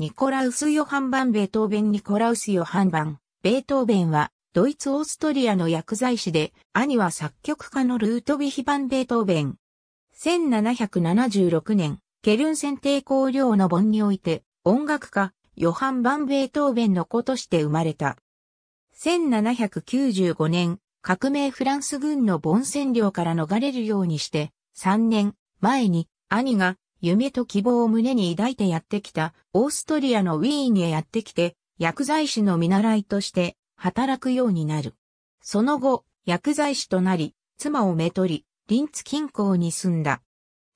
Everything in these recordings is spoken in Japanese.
ニコラウス・ヨハン・バン・ベートーベン・ニコラウス・ヨハン・バン、ベートーベンは、ドイツ・オーストリアの薬剤師で、兄は作曲家のルートヴィヒ・バン・ベートーベン。1776年、ケルン選定校領の盆において、音楽家、ヨハン・バン・ベートーベンの子として生まれた。1795年、革命フランス軍の盆占領から逃れるようにして、3年前に兄が夢と希望を胸に抱いてやってきた、オーストリアのウィーンへやってきて、薬剤師の見習いとして働くようになる。その後、薬剤師となり、妻をめとり、リンツ近郊に住んだ。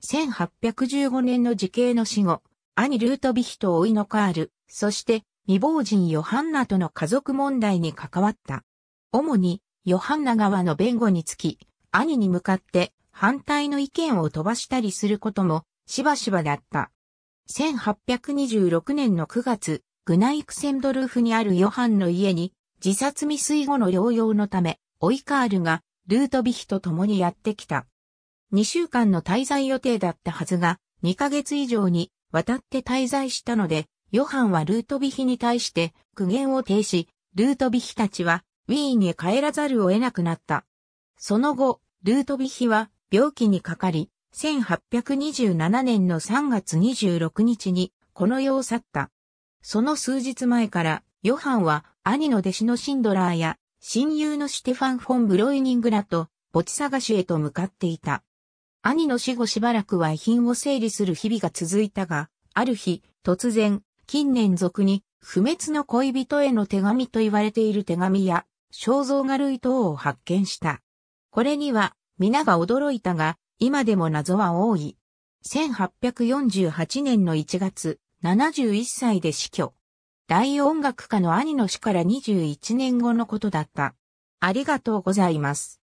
1815年の時系の死後、兄ルートビヒと追いのカール、そして未亡人ヨハンナとの家族問題に関わった。主にヨハンナ側の弁護につき、兄に向かって反対の意見を飛ばしたりすることもしばしばだった。1826年の9月、グナイクセンドルフにあるヨハンの家に、自殺未遂後の療養のため、オイカールが、ルートビヒと共にやってきた。2週間の滞在予定だったはずが、2ヶ月以上に渡って滞在したので、ヨハンはルートビヒに対して苦言を呈し、ルートビヒたちはウィーンに帰らざるを得なくなった。その後、ルートビヒは病気にかかり、1827年の3月26日にこの世を去った。その数日前からヨハンは兄の弟子のシンドラーや親友のシュテファン・フォン・ブロイニングらと墓地探しへと向かっていた。兄の死後しばらくは遺品を整理する日々が続いたが、ある日、突然、近年俗に、不滅の恋人への手紙と言われている手紙や、肖像画類等を発見した。これには、皆が驚いたが、今でも謎は多い。1848年の1月、71歳で死去。大音楽家の兄の死から21年後のことだった。ありがとうございます。